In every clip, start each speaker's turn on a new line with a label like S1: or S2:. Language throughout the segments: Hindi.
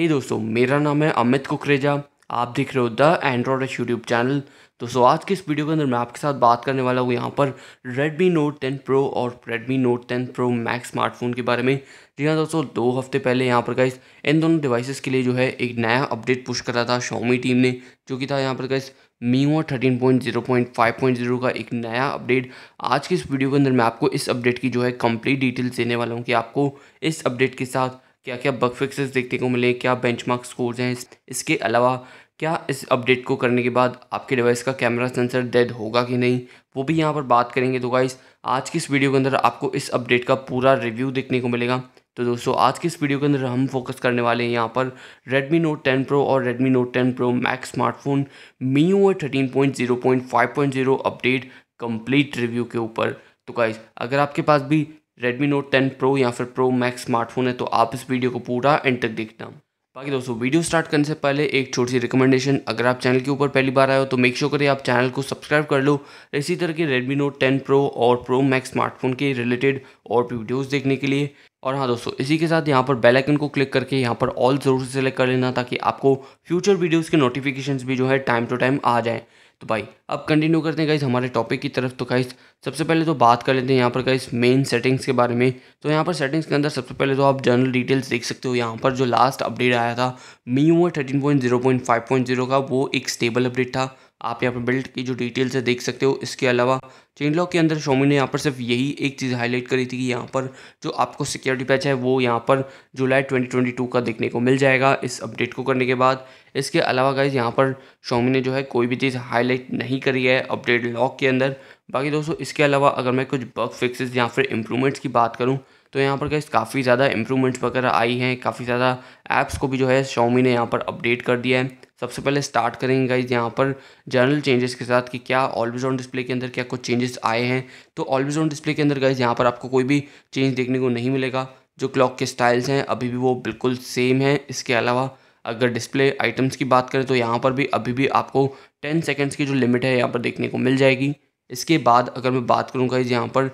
S1: हे hey दोस्तों मेरा नाम है अमित कुकरेजा आप देख रहे हो the Android S YouTube channel दोस्तों आज की इस वीडियो के अंदर मैं आपके साथ बात करने वाला हूँ यहाँ पर Redmi Note 10 Pro और Redmi Note 10 Pro Max smartphone के बारे में जी हाँ दोस्तों दो हफ्ते पहले यहाँ पर गाइस इन दोनों डिवाइसेस के लिए जो है एक नया अपडेट पुश करा था शॉमी टीम ने जो कि था यहाँ पर गाइस मीओ जीरो का एक नया अपडेट आज की इस वीडियो के अंदर मैं आपको इस अपडेट की जो है कंप्लीट डिटेल्स देने वाला हूँ कि आपको इस अपडेट के साथ क्या क्या बग फिक्सेस देखने को मिले क्या बेंचमार्क स्कोर्स हैं इसके अलावा क्या इस अपडेट को करने के बाद आपके डिवाइस का कैमरा सेंसर डेड होगा कि नहीं वो भी यहाँ पर बात करेंगे तो गाइस आज की इस वीडियो के अंदर आपको इस अपडेट का पूरा रिव्यू देखने को मिलेगा तो दोस्तों आज की इस वीडियो के अंदर हम फोकस करने वाले हैं यहाँ पर Redmi Note 10 Pro और Redmi Note 10 Pro Max smartphone MIUI 13.0.5.0 update complete review के ऊपर तो गाइज अगर आपके पास भी रेडमी नोट 10 प्रो या फिर प्रो मैक्स स्मार्टफोन है तो आप इस वीडियो को पूरा एंड तक देखना बाकी दोस्तों वीडियो स्टार्ट करने से पहले एक छोटी सी रिकमेंडेशन अगर आप चैनल के ऊपर पहली बार आए हो तो मेक श्योर करें आप चैनल को सब्सक्राइब कर लो इसी तरह के रेडमी नोट 10 प्रो और प्रो मैक्स स्मार्टफोन के रिलेटेड और भी वीडियोज़ देखने के लिए और हाँ दोस्तों इसी के साथ यहाँ पर बेल आइकन को क्लिक करके यहाँ पर ऑल जरूर सेलेक्ट कर लेना ताकि आपको फ्यूचर वीडियोज़ के नोटिफिकेशन भी जो है टाइम टू टाइम आ जाएँ तो भाई अब कंटिन्यू करते हैं गाइस हमारे टॉपिक की तरफ तो गाइस सबसे पहले तो बात कर लेते हैं यहाँ पर गाइस मेन सेटिंग्स के बारे में तो यहाँ पर सेटिंग्स के अंदर सबसे पहले तो आप जनरल डिटेल्स देख सकते हो यहाँ पर जो लास्ट अपडेट आया था MIUI thirteen point zero point five point zero का वो एक स्टेबल अपडेट था आप यहाँ पर बिल्ट की जो डिटेल्स है देख सकते हो इसके अलावा चेन लॉक के अंदर शोमी ने यहाँ पर सिर्फ यही एक चीज़ हाईलाइट करी थी कि यहाँ पर जो आपको सिक्योरिटी पैच है वो यहाँ पर जुलाई 2022 का देखने को मिल जाएगा इस अपडेट को करने के बाद इसके अलावा गाइज यहाँ पर शोमी ने जो है कोई भी चीज़ हाईलाइट नहीं करी है अपडेट लॉक के अंदर बाकी दोस्तों इसके अलावा अगर मैं कुछ बर्क फिक्सेज या फिर इम्प्रूवमेंट्स की बात करूँ तो यहाँ पर गाइज काफ़ी ज़्यादा इम्प्रूवमेंट्स वगैरह आई हैं काफ़ी ज़्यादा ऐप्स को भी जो है शॉमी ने यहाँ पर अपडेट कर दिया है सबसे पहले स्टार्ट करेंगे गाइज यहाँ पर जनरल चेंजेस के साथ कि क्या ऑलवेज ऑन डिस्प्ले के अंदर क्या कुछ चेंजेस आए हैं तो ऑलवेज ऑन डिस्प्ले के अंदर गाइज यहाँ पर आपको कोई भी चेंज देखने को नहीं मिलेगा जो क्लॉक के स्टाइल्स हैं अभी भी वो बिल्कुल सेम हैं इसके अलावा अगर डिस्प्ले आइटम्स की बात करें तो यहाँ पर भी अभी भी आपको टेन सेकेंड्स की जो लिमिट है यहाँ पर देखने को मिल जाएगी इसके बाद अगर मैं बात करूँगा इस यहाँ पर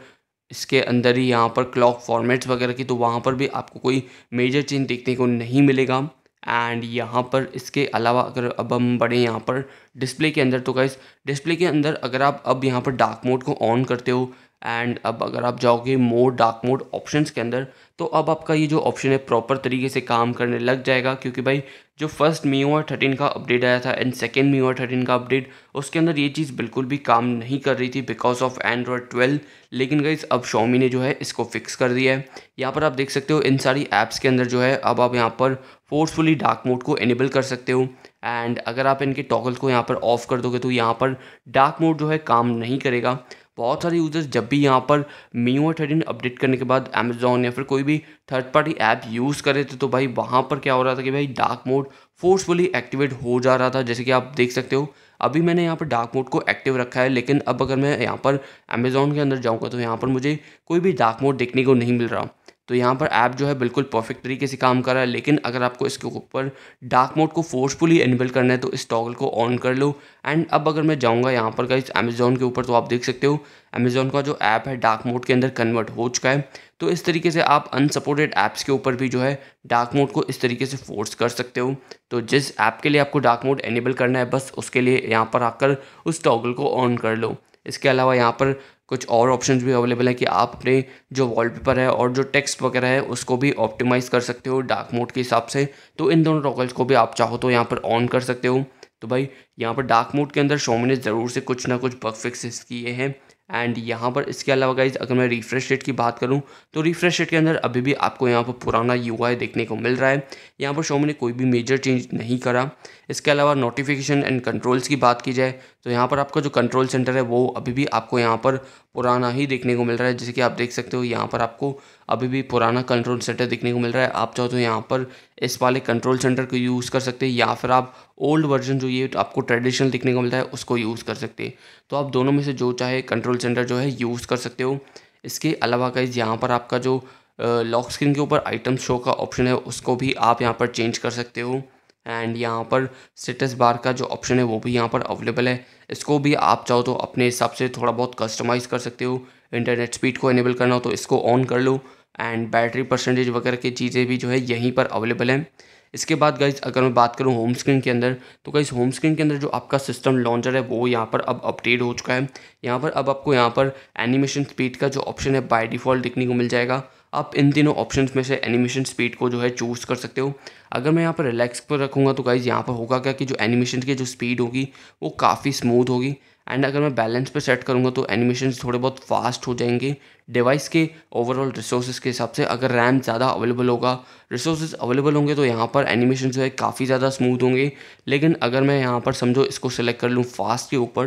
S1: इसके अंदर ही यहाँ पर क्लॉक फॉर्मेट्स वगैरह की तो वहाँ पर भी आपको कोई मेजर चेंज देखने को नहीं मिलेगा एंड यहाँ पर इसके अलावा अगर अब हम बढ़ें यहाँ पर डिस्प्ले के अंदर तो गाइस डिस्प्ले के अंदर अगर आप अब यहाँ पर डार्क मोड को ऑन करते हो एंड अब अगर आप जाओगे मोड डार्क मोड ऑप्शंस के अंदर तो अब आपका ये जो ऑप्शन है प्रॉपर तरीके से काम करने लग जाएगा क्योंकि भाई जो फर्स्ट मी ओ थर्टीन का अपडेट आया था and second MIUI thirteen का अपडेट उसके अंदर ये चीज़ बिल्कुल भी काम नहीं कर रही थी बिकॉज ऑफ एंड्रॉयड ट्वेल्व लेकिन गई अब शॉमी ने जो है इसको फिक्स कर दिया है यहाँ पर आप देख सकते हो इन सारी ऐप्स के अंदर जो है अब आप यहाँ पर फोर्सफुली डार्क मोड को एनेबल कर सकते हो एंड अगर आप इनके टॉगल को यहाँ पर ऑफ कर दोगे तो यहाँ पर डार्क मोड जो है काम नहीं करेगा बहुत सारे यूज़र्स जब भी यहाँ पर मी ओ थर्टीन अपडेट करने के बाद अमेजोन या फिर कोई भी थर्ड पार्टी ऐप यूज़ कर रहे थे तो भाई वहाँ पर क्या हो रहा था कि भाई डार्क मोड फोर्सफुली एक्टिवेट हो जा रहा था जैसे कि आप देख सकते हो अभी मैंने यहाँ पर डार्क मोड को एक्टिव रखा है लेकिन अब अगर मैं यहाँ पर अमेज़ोन के अंदर जाऊँगा तो यहाँ पर मुझे कोई भी डार्क मोड देखने को नहीं मिल रहा तो यहाँ पर ऐप जो है बिल्कुल परफेक्ट तरीके से काम कर रहा है लेकिन अगर आपको इसके ऊपर डार्क मोड को फोर्सफुली एनेबल करना है तो इस टॉगल को ऑन कर लो एंड अब अगर मैं जाऊँगा यहाँ पर का इस अमेज़ोन के ऊपर तो आप देख सकते हो अमेज़ोन का जो ऐप है डार्क मोड के अंदर कन्वर्ट हो चुका है तो इस तरीके से आप अनसपोर्टेड ऐप्स के ऊपर भी जो है डार्क मोड को इस तरीके से फोर्स कर सकते हो तो जिस ऐप के लिए आपको डार्क मोड एनेबल करना है बस उसके लिए यहाँ पर आकर उस टॉगल को ऑन कर लो इसके अलावा यहाँ पर कुछ और ऑप्शंस भी अवेलेबल है कि आप अपने जो वॉलपेपर है और जो टेक्स्ट वगैरह है उसको भी ऑप्टिमाइज़ कर सकते हो डार्क मोड के हिसाब से तो इन दोनों टॉगल्स को भी आप चाहो तो यहाँ पर ऑन कर सकते हो तो भाई यहाँ पर डार्क मोड के अंदर शो ने ज़रूर से कुछ ना कुछ बग फिक्सेस किए हैं एंड यहाँ पर इसके अलावा गाइज अगर मैं रिफ्रेश रेट की बात करूँ तो रिफ्रेश रेट के अंदर अभी भी आपको यहाँ पर पुराना यू देखने को मिल रहा है यहाँ पर शो ने कोई भी मेजर चेंज नहीं करा इसके अलावा नोटिफिकेशन एंड कंट्रोल्स की बात की जाए तो यहाँ पर आपका जो कंट्रोल सेंटर है वो अभी भी आपको यहाँ पर पुराना ही देखने को मिल रहा है जैसे कि आप देख सकते हो यहाँ पर आपको अभी भी पुराना कंट्रोल सेंटर देखने को मिल रहा है आप चाहो तो यहाँ पर इस वाले कंट्रोल सेंटर को यूज़ कर सकते हैं या फिर आप ओल्ड वर्जन जो ये आपको ट्रेडिशनल देखने को मिलता है उसको यूज़ कर सकते हैं तो आप दोनों में से जो चाहे कंट्रोल सेंटर जो है यूज़ कर सकते हो इसके अलावा गाइज यहाँ पर आपका जो लॉक स्क्रीन के ऊपर आइटम शो का ऑप्शन है उसको भी आप यहाँ पर चेंज कर सकते हो एंड यहाँ पर स्टेटस बार का जो ऑप्शन है वो भी यहाँ पर अवेलेबल है इसको भी आप चाहो तो अपने हिसाब से थोड़ा बहुत कस्टमाइज़ कर सकते हो इंटरनेट स्पीड को इनेबल करना हो तो इसको ऑन कर लो एंड बैटरी परसेंटेज वगैरह की चीज़ें भी जो है यहीं पर अवेलेबल हैं इसके बाद गाइज अगर मैं बात करूँ होम स्क्रीन के अंदर तो गाइज होम स्क्रीन के अंदर जो आपका सिस्टम लॉन्चर है वो यहाँ पर अब अपडेट हो चुका है यहाँ पर अब आपको यहाँ पर एनिमेशन स्पीड का जो ऑप्शन है बाय डिफ़ॉल्ट देखने को मिल जाएगा आप इन तीनों ऑप्शंस में से एनिमेशन स्पीड को जो है चूज़ कर सकते हो अगर मैं यहाँ पर रिलैक्स पर रखूँगा तो गाइज़ यहाँ पर होगा क्या कि जो एनिमेशन की जो स्पीड होगी वो काफ़ी स्मूथ होगी एंड अगर मैं बैलेंस पर सेट करूँगा तो एनिमेशन थोड़े बहुत फास्ट हो जाएंगे डिवाइस के ओवरऑल रिसोर्सेज के हिसाब से अगर रैम ज़्यादा अवेलेबल होगा रिसोर्सेज अवेलेबल होंगे तो यहाँ पर एनिमेशन जो है काफ़ी ज़्यादा स्मूथ होंगे लेकिन अगर मैं यहाँ पर समझो इसको सेलेक्ट कर लूँ फास्ट के ऊपर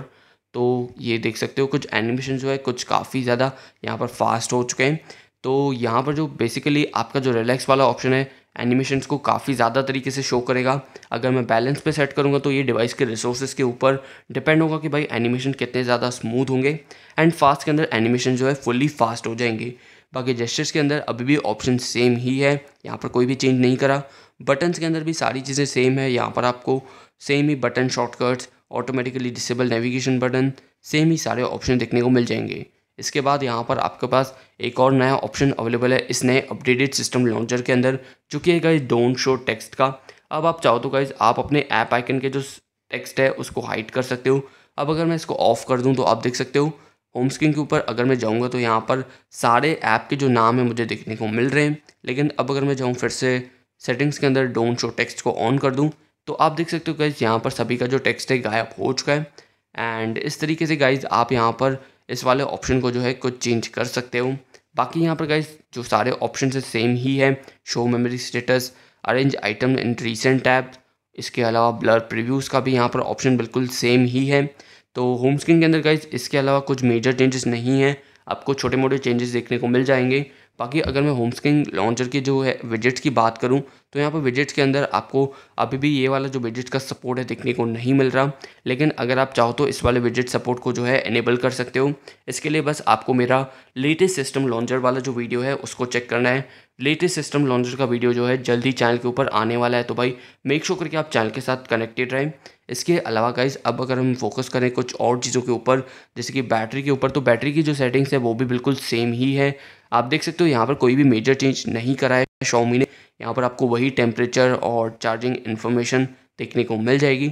S1: तो ये देख सकते हो कुछ एनिमेशन जो है कुछ काफ़ी ज़्यादा यहाँ पर फास्ट हो चुके हैं तो यहाँ पर जो बेसिकली आपका जो रिलैक्स वाला ऑप्शन है एनिमेशन को काफ़ी ज़्यादा तरीके से शो करेगा अगर मैं बैलेंस पे सेट करूँगा तो ये डिवाइस के रिसोर्सेज के ऊपर डिपेंड होगा कि भाई एनिमेशन कितने ज़्यादा स्मूथ होंगे एंड फास्ट के अंदर एनिमेशन जो है फुल्ली फास्ट हो जाएंगे बाकी जेस्टर्स के अंदर अभी भी ऑप्शन सेम ही है यहाँ पर कोई भी चेंज नहीं करा बटन्स के अंदर भी सारी चीज़ें सेम है यहाँ पर आपको सेम ही button shortcuts automatically disable navigation button same ही सारे ऑप्शन देखने को मिल जाएंगे इसके बाद यहाँ पर आपके पास एक और नया ऑप्शन अवेलेबल है इस नए अपडेटेड सिस्टम लॉन्चर के अंदर जो कि है गाइज डोंट शो टेक्स्ट का अब आप चाहो तो गाइज आप अपने ऐप आइकन के जो टेक्स्ट है उसको हाइड कर सकते हो अब अगर मैं इसको ऑफ कर दूँ तो आप देख सकते हो होम स्क्रीन के ऊपर अगर मैं जाऊँगा तो यहाँ पर सारे ऐप के जो नाम है मुझे देखने को मिल रहे हैं लेकिन अब अगर मैं जाऊँ फिर से सेटिंग्स के अंदर डोंट शो टेक्स्ट को ऑन कर दूँ तो आप देख सकते हो गाइज यहाँ पर सभी का जो टेक्स्ट है गायब हो चुका है एंड इस तरीके से गाइज आप यहाँ पर इस वाले ऑप्शन को जो है कुछ चेंज कर सकते हो बाकी यहाँ पर गए जो सारे ऑप्शन है सेम ही है show memory status arrange item in recent tab इसके अलावा ब्लर प्रीव्यूज़ का भी यहाँ पर ऑप्शन बिल्कुल सेम ही है तो होम स्क्रीन के अंदर गाइज इसके अलावा कुछ मेजर चेंजेस नहीं है आपको छोटे मोटे चेंजेस देखने को मिल जाएंगे बाकी अगर मैं होम स्क्रीन लॉन्चर के जो है विजिट्स की बात करूँ तो यहाँ पर विजिट्स के अंदर आपको अभी भी ये वाला जो विजिट का सपोर्ट है देखने को नहीं मिल रहा लेकिन अगर आप चाहो तो इस वाले विजिट सपोर्ट को जो है इनेबल कर सकते हो इसके लिए बस आपको मेरा लेटेस्ट सिस्टम लॉन्चर वाला जो वीडियो है उसको चेक करना है लेटेस्ट सिस्टम लॉन्चर का वीडियो जो है जल्दी चैनल के ऊपर आने वाला है तो भाई मेक श्योर sure करके आप चैनल के साथ कनेक्टेड रहें इसके अलावा गाइज अब अगर हम फोकस करें कुछ और चीज़ों के ऊपर जैसे कि बैटरी के ऊपर तो बैटरी की जो सेटिंग्स है वो भी बिल्कुल सेम ही है आप देख सकते हो यहाँ पर कोई भी मेजर चेंज नहीं करा है शॉमी ने यहाँ पर आपको वही टेम्परेचर और चार्जिंग इन्फॉर्मेशन देखने को मिल जाएगी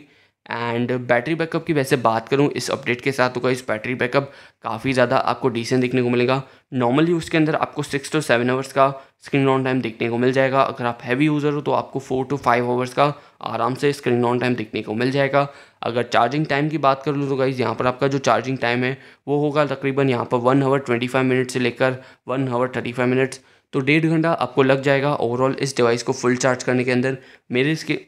S1: एंड बैटरी बैकअप की वैसे बात करूँ इस अपडेट के साथ होगा तो इस बैटरी बैकअप काफ़ी ज़्यादा आपको डिसेंट देखने को मिलेगा नॉर्मली उसके अंदर आपको सिक्स टू सेवन आवर्स का स्क्रीन ऑन टाइम देखने को मिल जाएगा अगर आप हैवी यूज़र हो तो आपको फोर टू फाइव आवर्स का आराम से स्क्रीन ऑन टाइम देखने को मिल जाएगा अगर चार्जिंग टाइम की बात कर लूँ तो गाइज़ यहाँ पर आपका जो चार्जिंग टाइम है वो होगा तकरीबन यहाँ पर one hour twenty five minute से लेकर one hour thirty five minutes तो डेढ़ घंटा आपको लग जाएगा ओवरऑल इस डिवाइस को फुल चार्ज करने के अंदर मेरे इसके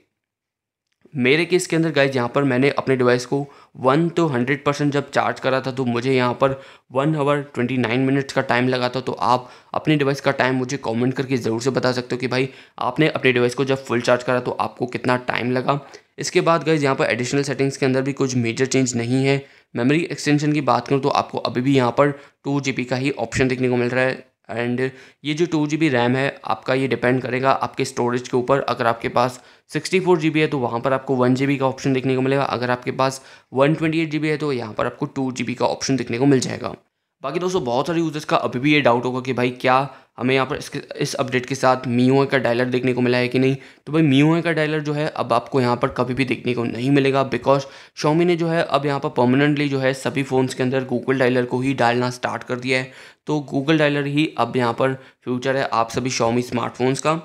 S1: मेरे केस के अंदर गाइज यहाँ पर मैंने अपने डिवाइस को वन तो हंड्रेड परसेंट जब चार्ज करा था तो मुझे यहाँ पर one hour twenty nine minutes का टाइम लगा था तो आप अपने डिवाइस का टाइम मुझे कमेंट करके ज़रूर से बता सकते हो कि भाई आपने अपने डिवाइस को जब फुल चार्ज करा तो आपको कितना टाइम लगा इसके बाद गाइज यहाँ पर एडिशनल सेटिंग्स के अंदर भी कुछ मेजर चेंज नहीं है मेमोरी एक्सटेंशन की बात करूँ तो आपको अभी भी यहाँ पर टू जी का ही ऑप्शन देखने को मिल रहा है एंड ये जो टू जी बी रैम है आपका ये डिपेंड करेगा आपके स्टोरेज के ऊपर अगर आपके पास सिक्सटी फोर जी बी है तो वहाँ पर आपको वन जी बी का ऑप्शन देखने को मिलेगा अगर आपके पास one twenty eight G B है तो यहाँ पर आपको टू जी बी का ऑप्शन देखने को मिल जाएगा बाकी दोस्तों बहुत सारे यूज़र्स का अभी भी ये डाउट होगा कि भाई क्या हमें यहाँ पर इसके इस अपडेट के साथ मीओ का डायलर देखने को मिला है कि नहीं तो भाई मीओ का डायलर जो है अब आपको यहाँ पर कभी भी देखने को नहीं मिलेगा बिकॉज शोमी ने जो है अब यहाँ पर परमानेंटली जो है सभी फ़ोन्स के अंदर गूगल डायलर को ही डालना स्टार्ट कर दिया है तो गूगल डायलर ही अब यहाँ पर फ्यूचर है आप सभी शॉमी स्मार्टफोन्स का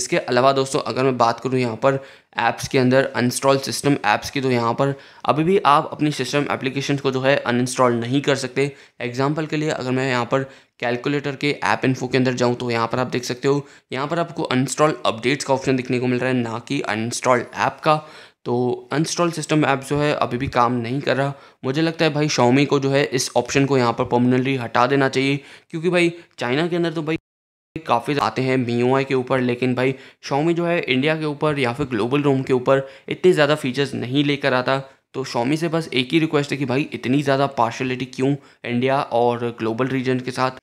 S1: इसके अलावा दोस्तों अगर मैं बात करूँ यहाँ पर ऐप्स के अंदर अनइंस्टॉल सिस्टम ऐप्स की तो यहाँ पर अभी भी आप अपनी सिस्टम एप्लीकेशन को जो है अनइंस्टॉल नहीं कर सकते एग्जाम्पल के लिए अगर मैं यहाँ पर कैलकुलेटर के ऐप इन्फो के अंदर जाऊँ तो यहाँ पर आप देख सकते हो यहाँ पर आपको अनस्टॉल अपडेट्स का ऑप्शन दिखने को मिल रहा है ना कि अनस्टॉल ऐप का तो अनस्टॉल सिस्टम ऐप जो है अभी भी काम नहीं कर रहा मुझे लगता है भाई शॉमी को जो है इस ऑप्शन को यहाँ पर परमानेंटली हटा देना चाहिए क्योंकि भाई चाइना के अंदर तो भाई काफ़ी आते हैं मी के ऊपर लेकिन भाई शॉमी जो है इंडिया के ऊपर या फिर ग्लोबल रोम के ऊपर इतने ज़्यादा फीचर्स नहीं लेकर आता तो शॉमी से बस एक ही रिक्वेस्ट है कि भाई इतनी ज़्यादा पार्शलिटी क्यों इंडिया और ग्लोबल रीजन के साथ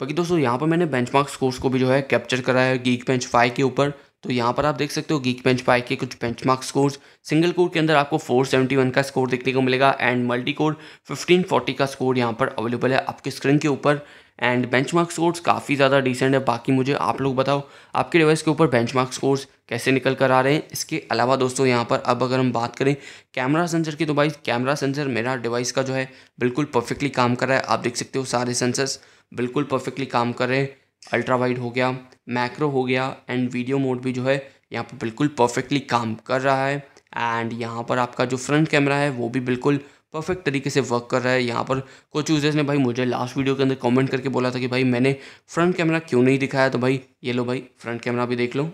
S1: बाकी दोस्तों यहाँ पर मैंने बेंचमार्क स्कोर्स को भी जो है कैप्चर कराया है गीक बेंच फाइव के ऊपर तो यहाँ पर आप देख सकते हो गीक बेंच फाइव के कुछ बेंचमार्क स्कोर्स सिंगल कोर के अंदर आपको 471 का स्कोर देखने को मिलेगा एंड मल्टी कोर 1540 का स्कोर यहाँ पर अवेलेबल है आपके स्क्रीन के ऊपर एंड बेंचमार्क स्कोर्स काफ़ी ज़्यादा डिसेंट है बाकी मुझे आप लोग बताओ आपके डिवाइस के ऊपर मार्क्स स्कोर्स कैसे निकल कर आ रहे हैं इसके अलावा दोस्तों यहाँ पर अब अगर हम बात करें कैमरा सेंसर की तो भाई कैमरा सेंसर मेरा डिवाइस का जो है बिल्कुल परफेक्टली काम कर रहा है आप देख सकते हो सारे सेंसर्स बिल्कुल परफेक्टली काम कर रहे हैं अल्ट्रा वाइड हो गया मैक्रो हो गया एंड वीडियो मोड भी जो है यहाँ पर बिल्कुल परफेक्टली काम कर रहा है एंड यहाँ पर आपका जो फ्रंट कैमरा है वो भी बिल्कुल परफेक्ट तरीके से वर्क कर रहा है यहाँ पर कुछ यूजर्स ने भाई मुझे लास्ट वीडियो के अंदर कमेंट करके बोला था कि भाई मैंने फ्रंट कैमरा क्यों नहीं दिखाया तो भाई ये लो भाई फ्रंट कैमरा भी देख लो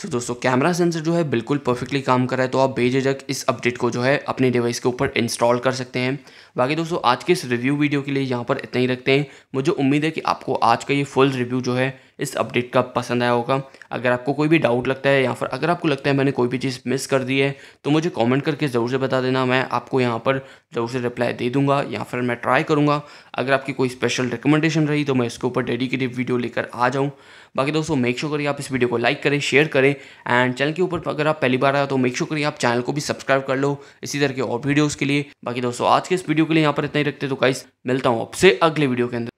S1: सो so, दोस्तों कैमरा सेंसर जो है बिल्कुल परफेक्टली काम कर रहा है तो आप बेझिझक इस अपडेट को जो है अपने डिवाइस के ऊपर इंस्टॉल कर सकते हैं बाकी दोस्तों आज के इस रिव्यू वीडियो के लिए यहाँ पर इतना ही रखते हैं मुझे उम्मीद है कि आपको आज का ये फुल रिव्यू जो है इस अपडेट का पसंद आया होगा अगर आपको कोई भी डाउट लगता है या फिर अगर आपको लगता है मैंने कोई भी चीज़ मिस कर दी है तो मुझे कमेंट करके ज़रूर से बता देना मैं आपको यहाँ पर ज़रूर से रिप्लाई दे दूंगा या फिर मैं ट्राई करूँगा अगर आपकी कोई स्पेशल रिकमेंडेशन रही तो मैं इसके ऊपर डेडिकेटिव वीडियो लेकर आ जाऊँ बाकी दोस्तों मेक श्योर करिए आप इस वीडियो को लाइक करें शेयर करें एंड चैनल के ऊपर अगर आप पहली बार आया तो मेक श्योर करिए आप चैनल को भी सब्सक्राइब कर लो इसी तरह के और वीडियोज़ के लिए बाकी दोस्तों आज के इस वीडियो के लिए यहाँ पर इतना ही रखते तो कई मिलता हूँ आपसे अगले वीडियो के अंदर